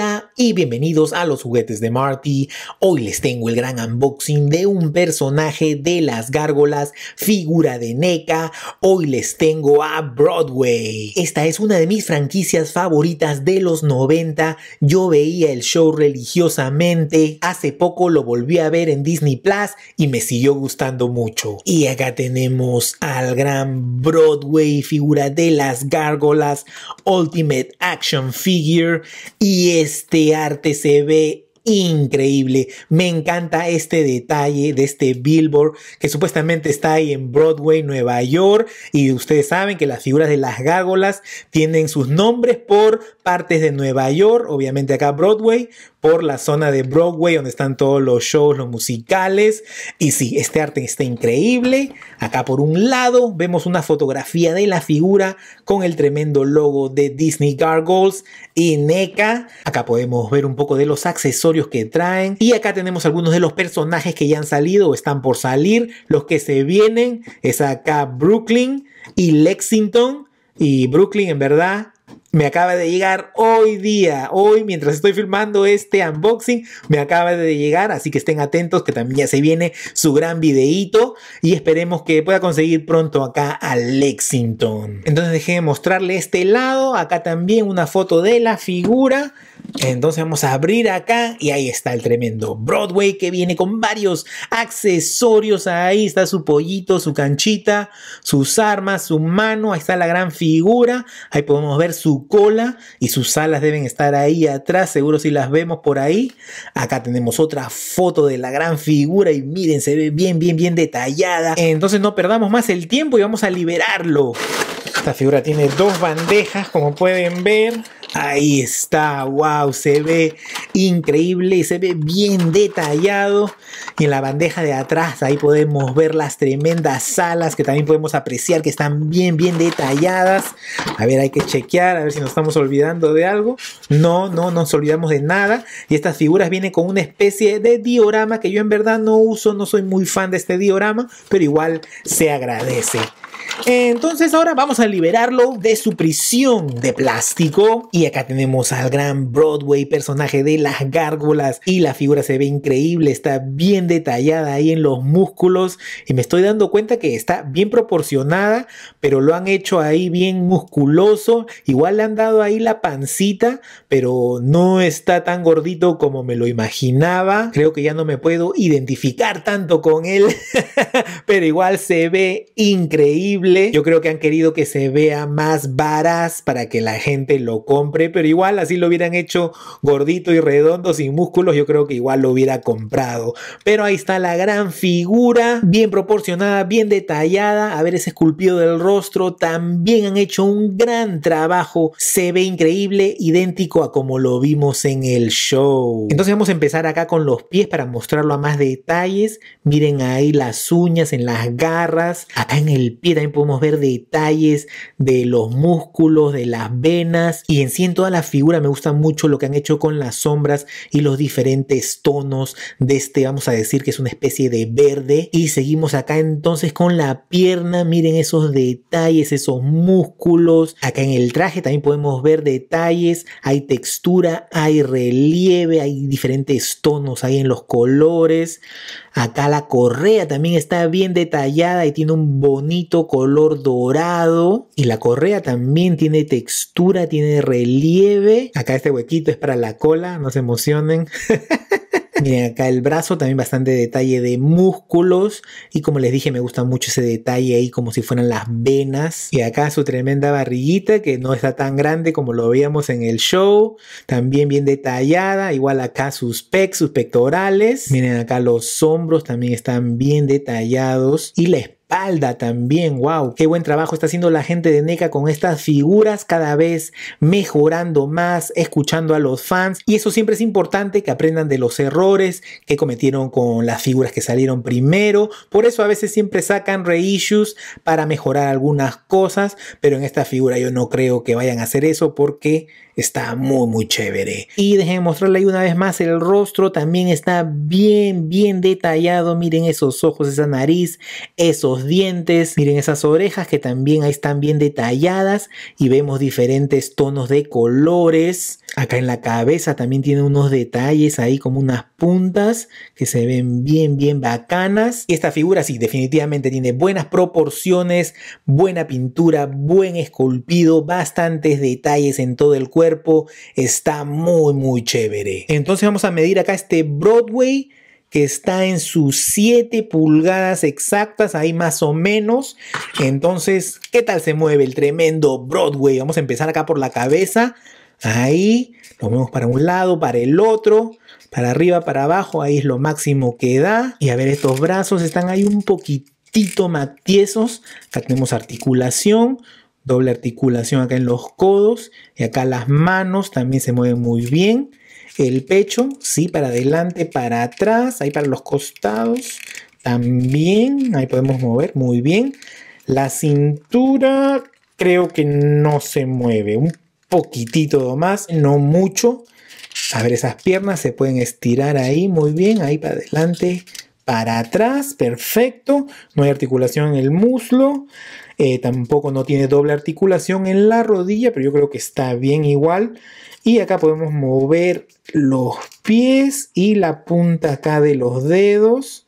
Hola y bienvenidos a los juguetes de Marty. Hoy les tengo el gran unboxing de un personaje de las gárgolas, figura de NECA. Hoy les tengo a Broadway. Esta es una de mis franquicias favoritas de los 90. Yo veía el show religiosamente. Hace poco lo volví a ver en Disney Plus y me siguió gustando mucho. Y acá tenemos al gran Broadway, figura de las gárgolas, Ultimate Action Figure. Y este este arte se ve increíble. Me encanta este detalle de este billboard que supuestamente está ahí en Broadway, Nueva York. Y ustedes saben que las figuras de las gágolas tienen sus nombres por partes de Nueva York, obviamente acá Broadway, por la zona de Broadway, donde están todos los shows, los musicales. Y sí, este arte está increíble. Acá por un lado vemos una fotografía de la figura con el tremendo logo de Disney Gargoyles y NECA. Acá podemos ver un poco de los accesorios que traen. Y acá tenemos algunos de los personajes que ya han salido o están por salir. Los que se vienen es acá Brooklyn y Lexington. Y Brooklyn en verdad me acaba de llegar hoy día, hoy mientras estoy filmando este unboxing, me acaba de llegar, así que estén atentos que también ya se viene su gran videíto y esperemos que pueda conseguir pronto acá a Lexington. Entonces dejé de mostrarle este lado, acá también una foto de la figura. Entonces vamos a abrir acá y ahí está el tremendo Broadway que viene con varios accesorios. Ahí está su pollito, su canchita, sus armas, su mano. Ahí está la gran figura. Ahí podemos ver su cola y sus alas deben estar ahí atrás, seguro si las vemos por ahí. Acá tenemos otra foto de la gran figura y miren, se ve bien, bien, bien detallada. Entonces no perdamos más el tiempo y vamos a liberarlo. Esta figura tiene dos bandejas, como pueden ver. Ahí está, wow, se ve increíble, y se ve bien detallado. Y en la bandeja de atrás, ahí podemos ver las tremendas salas que también podemos apreciar que están bien, bien detalladas. A ver, hay que chequear, a ver si nos estamos olvidando de algo. No, no, no nos olvidamos de nada. Y estas figuras vienen con una especie de diorama que yo en verdad no uso, no soy muy fan de este diorama, pero igual se agradece. Entonces ahora vamos a liberarlo de su prisión de plástico y acá tenemos al gran Broadway, personaje de las gárgolas. Y la figura se ve increíble, está bien detallada ahí en los músculos. Y me estoy dando cuenta que está bien proporcionada, pero lo han hecho ahí bien musculoso. Igual le han dado ahí la pancita, pero no está tan gordito como me lo imaginaba. Creo que ya no me puedo identificar tanto con él, pero igual se ve increíble. Yo creo que han querido que se vea más varas para que la gente lo compre pero igual así lo hubieran hecho gordito y redondo, sin músculos, yo creo que igual lo hubiera comprado. Pero ahí está la gran figura, bien proporcionada, bien detallada, a ver ese esculpido del rostro, también han hecho un gran trabajo, se ve increíble, idéntico a como lo vimos en el show. Entonces vamos a empezar acá con los pies para mostrarlo a más detalles, miren ahí las uñas, en las garras, acá en el pie también podemos ver detalles de los músculos, de las venas y encima en toda la figura me gusta mucho lo que han hecho con las sombras y los diferentes tonos de este, vamos a decir que es una especie de verde. Y seguimos acá entonces con la pierna, miren esos detalles, esos músculos. Acá en el traje también podemos ver detalles, hay textura, hay relieve, hay diferentes tonos ahí en los colores. Acá la correa también está bien detallada y tiene un bonito color dorado. Y la correa también tiene textura, tiene relieve. Acá este huequito es para la cola, no se emocionen. Miren acá el brazo, también bastante detalle de músculos. Y como les dije, me gusta mucho ese detalle ahí, como si fueran las venas. Y acá su tremenda barriguita, que no está tan grande como lo veíamos en el show. También bien detallada. Igual acá sus pecs, sus pectorales. Miren acá los hombros, también están bien detallados. Y la espalda espalda también. ¡Wow! ¡Qué buen trabajo está haciendo la gente de NECA con estas figuras cada vez mejorando más, escuchando a los fans! Y eso siempre es importante que aprendan de los errores que cometieron con las figuras que salieron primero. Por eso a veces siempre sacan reissues para mejorar algunas cosas, pero en esta figura yo no creo que vayan a hacer eso porque está muy, muy chévere. Y déjenme mostrarle ahí una vez más el rostro, también está bien, bien detallado. Miren esos ojos, esa nariz, esos dientes, miren esas orejas que también ahí están bien detalladas y vemos diferentes tonos de colores. Acá en la cabeza también tiene unos detalles ahí como unas puntas que se ven bien, bien bacanas. esta figura sí, definitivamente tiene buenas proporciones, buena pintura, buen esculpido, bastantes detalles en todo el cuerpo está muy, muy chévere. Entonces vamos a medir acá este Broadway que está en sus 7 pulgadas exactas, ahí más o menos. Entonces, ¿qué tal se mueve el tremendo Broadway? Vamos a empezar acá por la cabeza. Ahí, lo vemos para un lado, para el otro, para arriba, para abajo, ahí es lo máximo que da. Y a ver, estos brazos están ahí un poquitito tiesos, Acá tenemos articulación, doble articulación acá en los codos y acá las manos también se mueven muy bien. El pecho, sí, para adelante, para atrás, ahí para los costados, también, ahí podemos mover muy bien. La cintura creo que no se mueve, un poquitito más, no mucho. A ver, esas piernas se pueden estirar ahí muy bien, ahí para adelante, para atrás, perfecto. No hay articulación en el muslo. Eh, tampoco no tiene doble articulación en la rodilla, pero yo creo que está bien igual. Y acá podemos mover los pies y la punta acá de los dedos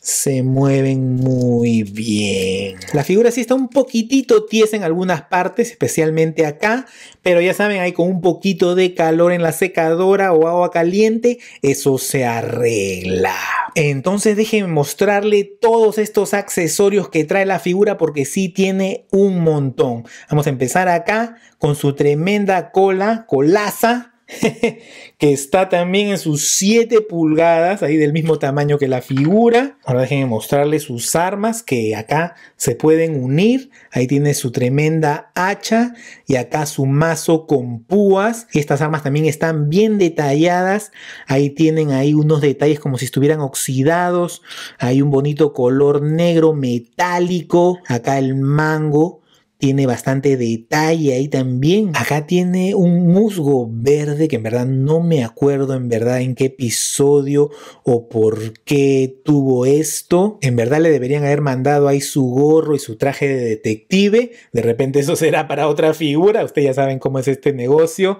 se mueven muy bien. La figura sí está un poquitito tiesa en algunas partes, especialmente acá, pero ya saben, ahí con un poquito de calor en la secadora o agua caliente, eso se arregla. Entonces déjenme mostrarle todos estos accesorios que trae la figura porque sí tiene un montón. Vamos a empezar acá con su tremenda cola, colaza que está también en sus 7 pulgadas, ahí del mismo tamaño que la figura. Ahora déjenme mostrarles sus armas que acá se pueden unir. Ahí tiene su tremenda hacha y acá su mazo con púas. estas armas también están bien detalladas. Ahí tienen ahí unos detalles como si estuvieran oxidados. Hay un bonito color negro metálico. Acá el mango tiene bastante detalle ahí también. Acá tiene un musgo verde que en verdad no me acuerdo en verdad en qué episodio o por qué tuvo esto. En verdad le deberían haber mandado ahí su gorro y su traje de detective. De repente eso será para otra figura. Ustedes ya saben cómo es este negocio.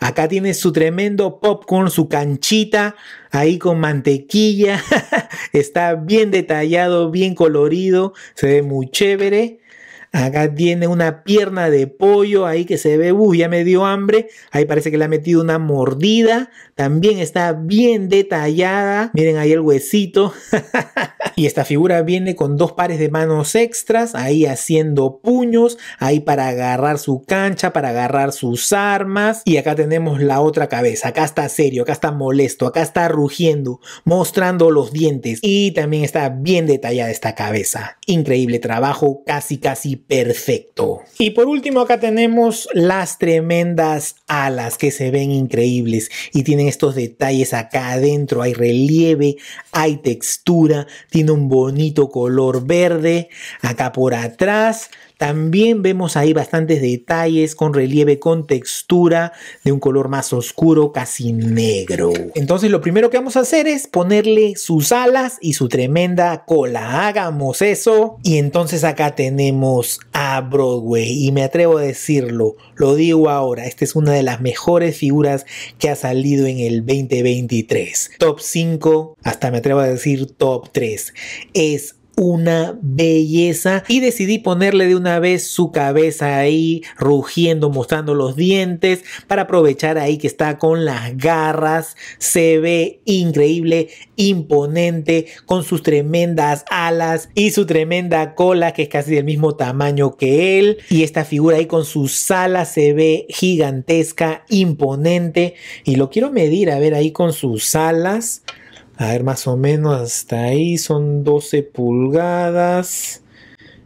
Acá tiene su tremendo popcorn, su canchita ahí con mantequilla. Está bien detallado, bien colorido. Se ve muy chévere. Acá tiene una pierna de pollo ahí que se ve, uff, ya me dio hambre. Ahí parece que le ha metido una mordida. También está bien detallada. Miren ahí el huesito. y esta figura viene con dos pares de manos extras, ahí haciendo puños, ahí para agarrar su cancha, para agarrar sus armas. Y acá tenemos la otra cabeza. Acá está serio, acá está molesto, acá está rugiendo, mostrando los dientes. Y también está bien detallada esta cabeza. Increíble trabajo, casi, casi perfecto. Y por último, acá tenemos las tremendas alas que se ven increíbles y tienen estos detalles acá adentro. Hay relieve, hay textura, tiene un bonito color verde. Acá por atrás también vemos ahí bastantes detalles con relieve, con textura de un color más oscuro, casi negro. Entonces lo primero que vamos a hacer es ponerle sus alas y su tremenda cola. Hagamos eso. Y entonces acá tenemos a Broadway. Y me atrevo a decirlo, lo digo ahora, esta es una de las mejores figuras que ha salido en el 2023. Top 5, hasta me atrevo a decir top 3. Es una belleza y decidí ponerle de una vez su cabeza ahí rugiendo mostrando los dientes para aprovechar ahí que está con las garras se ve increíble imponente con sus tremendas alas y su tremenda cola que es casi del mismo tamaño que él y esta figura ahí con sus alas se ve gigantesca imponente y lo quiero medir a ver ahí con sus alas a ver, más o menos hasta ahí son 12 pulgadas.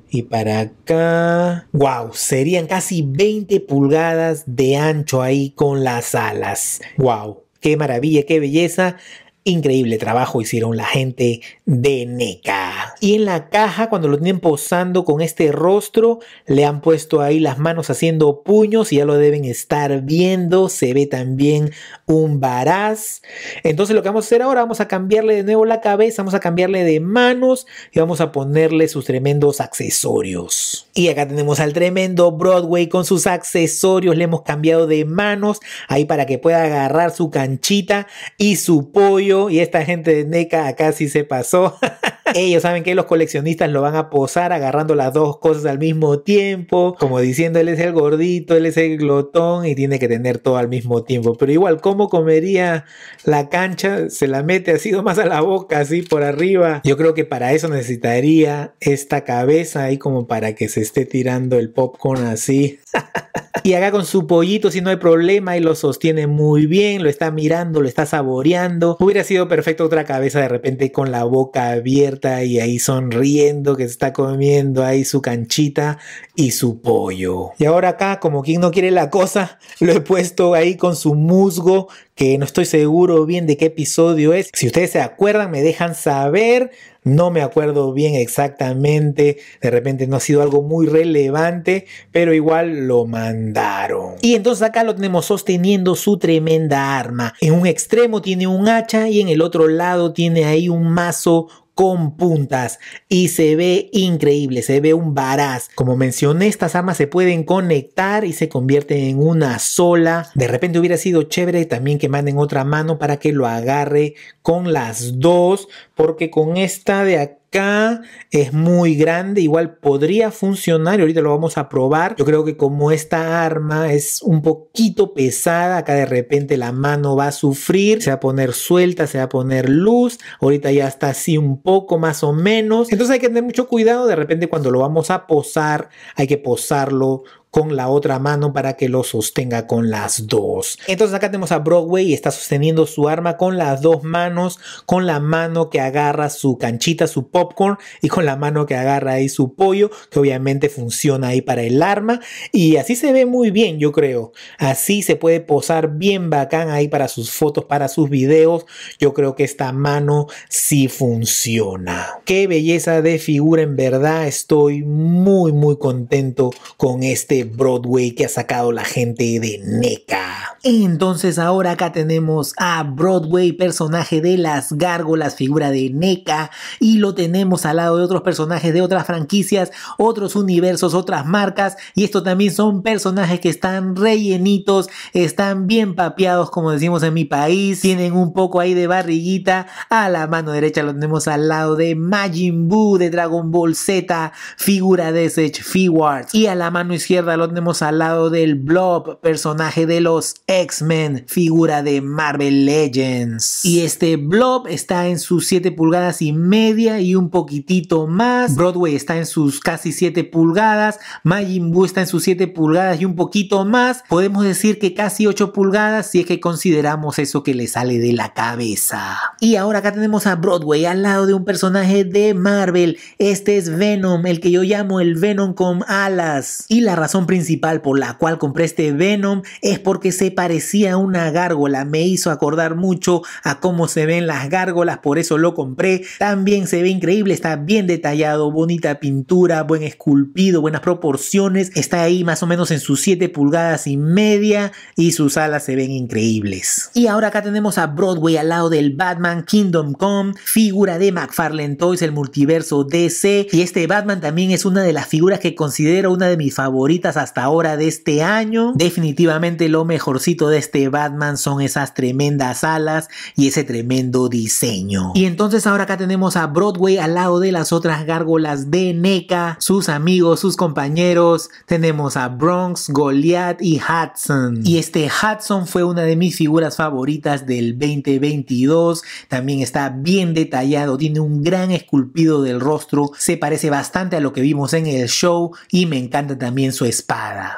Y para acá, wow, serían casi 20 pulgadas de ancho ahí con las alas. Wow, qué maravilla, qué belleza. Increíble trabajo hicieron la gente de NECA. Y en la caja, cuando lo tienen posando con este rostro, le han puesto ahí las manos haciendo puños y ya lo deben estar viendo. Se ve también un varaz. Entonces lo que vamos a hacer ahora, vamos a cambiarle de nuevo la cabeza, vamos a cambiarle de manos y vamos a ponerle sus tremendos accesorios. Y acá tenemos al tremendo Broadway con sus accesorios. Le hemos cambiado de manos ahí para que pueda agarrar su canchita y su pollo y esta gente de NECA acá sí se pasó. Ellos saben que los coleccionistas lo van a posar agarrando las dos cosas al mismo tiempo, como diciendo él es el gordito, él es el glotón y tiene que tener todo al mismo tiempo. Pero igual, ¿cómo comería la cancha? Se la mete así más a la boca, así por arriba. Yo creo que para eso necesitaría esta cabeza ahí como para que se esté tirando el popcorn así. Y acá con su pollito, si no hay problema, y lo sostiene muy bien, lo está mirando, lo está saboreando. Hubiera sido perfecto otra cabeza de repente con la boca abierta y ahí sonriendo que se está comiendo ahí su canchita y su pollo. Y ahora acá, como quien no quiere la cosa, lo he puesto ahí con su musgo que no estoy seguro bien de qué episodio es. Si ustedes se acuerdan, me dejan saber. No me acuerdo bien exactamente, de repente no ha sido algo muy relevante, pero igual lo mandaron. Y entonces acá lo tenemos sosteniendo su tremenda arma. En un extremo tiene un hacha y en el otro lado tiene ahí un mazo con puntas y se ve increíble, se ve un varaz. Como mencioné, estas armas se pueden conectar y se convierten en una sola. De repente hubiera sido chévere también que manden otra mano para que lo agarre con las dos, porque con esta de aquí acá es muy grande, igual podría funcionar y ahorita lo vamos a probar. Yo creo que como esta arma es un poquito pesada, acá de repente la mano va a sufrir, se va a poner suelta, se va a poner luz, ahorita ya está así un poco más o menos. Entonces hay que tener mucho cuidado, de repente cuando lo vamos a posar, hay que posarlo con la otra mano para que lo sostenga con las dos. Entonces acá tenemos a Broadway y está sosteniendo su arma con las dos manos, con la mano que agarra su canchita, su popcorn y con la mano que agarra ahí su pollo, que obviamente funciona ahí para el arma y así se ve muy bien, yo creo. Así se puede posar bien bacán ahí para sus fotos, para sus videos. Yo creo que esta mano sí funciona. Qué belleza de figura en verdad, estoy muy muy contento con este Broadway que ha sacado la gente de NECA. Entonces ahora acá tenemos a Broadway, personaje de las gárgolas, figura de NECA, y lo tenemos al lado de otros personajes de otras franquicias, otros universos, otras marcas, y estos también son personajes que están rellenitos, están bien papeados, como decimos en mi país, tienen un poco ahí de barriguita, a la mano derecha lo tenemos al lado de Majin Buu de Dragon Ball Z, figura de Sech Figuarts, y a la mano izquierda lo tenemos al lado del Blob, personaje de los X-Men, figura de Marvel Legends. Y este Blob está en sus 7 pulgadas y media y un poquitito más. Broadway está en sus casi 7 pulgadas. Majin Buu está en sus 7 pulgadas y un poquito más. Podemos decir que casi 8 pulgadas si es que consideramos eso que le sale de la cabeza. Y ahora acá tenemos a Broadway al lado de un personaje de Marvel. Este es Venom, el que yo llamo el Venom con alas. Y la razón principal por la cual compré este Venom es porque se parecía a una gárgola. Me hizo acordar mucho a cómo se ven las gárgolas, por eso lo compré. También se ve increíble, está bien detallado, bonita pintura, buen esculpido, buenas proporciones. Está ahí más o menos en sus 7 pulgadas y media y sus alas se ven increíbles. Y ahora acá tenemos a Broadway al lado del Batman Kingdom Come, figura de McFarlane Toys, el multiverso DC. Y este Batman también es una de las figuras que considero una de mis favoritas hasta ahora de este año. Definitivamente lo mejorcito de este Batman son esas tremendas alas y ese tremendo diseño. Y entonces ahora acá tenemos a Broadway al lado de las otras gárgolas de NECA, sus amigos, sus compañeros. Tenemos a Bronx, Goliath y Hudson. Y este Hudson fue una de mis figuras favoritas del 2022. También está bien detallado, tiene un gran esculpido del rostro, se parece bastante a lo que vimos en el show y me encanta también su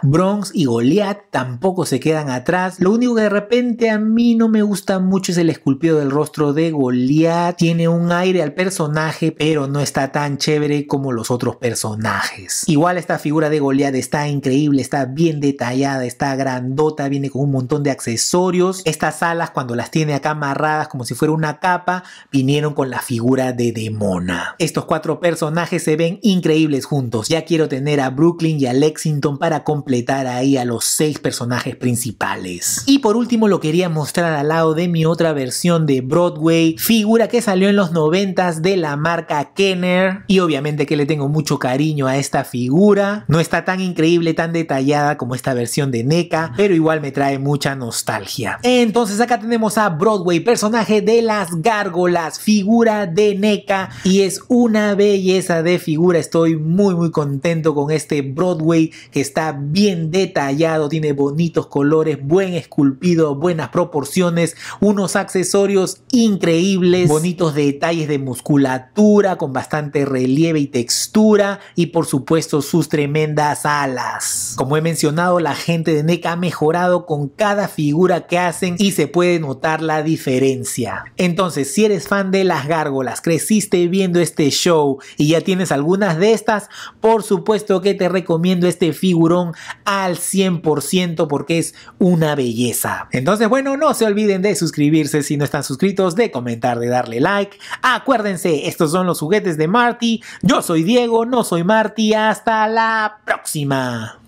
Bronx y Goliath tampoco se quedan atrás. Lo único que de repente a mí no me gusta mucho es el esculpido del rostro de Goliath. Tiene un aire al personaje, pero no está tan chévere como los otros personajes. Igual esta figura de Goliath está increíble, está bien detallada, está grandota, viene con un montón de accesorios. Estas alas cuando las tiene acá amarradas como si fuera una capa, vinieron con la figura de Demona. Estos cuatro personajes se ven increíbles juntos. Ya quiero tener a Brooklyn y a Lexington para completar ahí a los seis personajes principales. Y por último lo quería mostrar al lado de mi otra versión de Broadway, figura que salió en los 90 de la marca Kenner y obviamente que le tengo mucho cariño a esta figura. No está tan increíble, tan detallada como esta versión de NECA, pero igual me trae mucha nostalgia. Entonces acá tenemos a Broadway, personaje de las gárgolas, figura de NECA y es una belleza de figura. Estoy muy muy contento con este Broadway que está bien detallado, tiene bonitos colores, buen esculpido, buenas proporciones, unos accesorios increíbles, bonitos detalles de musculatura con bastante relieve y textura y por supuesto sus tremendas alas. Como he mencionado, la gente de NECA ha mejorado con cada figura que hacen y se puede notar la diferencia. Entonces, si eres fan de las gárgolas, creciste viendo este show y ya tienes algunas de estas, por supuesto que te recomiendo este film figurón al 100% porque es una belleza. Entonces, bueno, no se olviden de suscribirse si no están suscritos, de comentar, de darle like. Acuérdense, estos son los juguetes de Marty. Yo soy Diego, no soy Marty. Hasta la próxima.